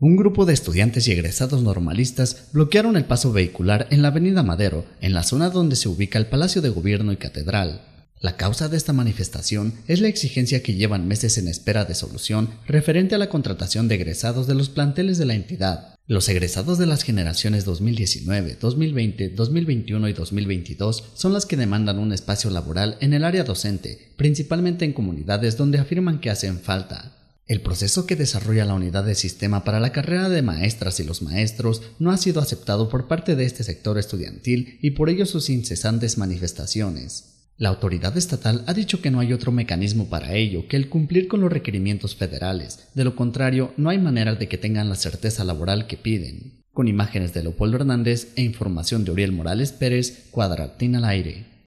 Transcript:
Un grupo de estudiantes y egresados normalistas bloquearon el paso vehicular en la Avenida Madero, en la zona donde se ubica el Palacio de Gobierno y Catedral. La causa de esta manifestación es la exigencia que llevan meses en espera de solución referente a la contratación de egresados de los planteles de la entidad. Los egresados de las generaciones 2019, 2020, 2021 y 2022 son las que demandan un espacio laboral en el área docente, principalmente en comunidades donde afirman que hacen falta. El proceso que desarrolla la unidad de sistema para la carrera de maestras y los maestros no ha sido aceptado por parte de este sector estudiantil y por ello sus incesantes manifestaciones. La autoridad estatal ha dicho que no hay otro mecanismo para ello que el cumplir con los requerimientos federales, de lo contrario no hay manera de que tengan la certeza laboral que piden. Con imágenes de Leopoldo Hernández e información de Uriel Morales Pérez, Cuadratina al aire.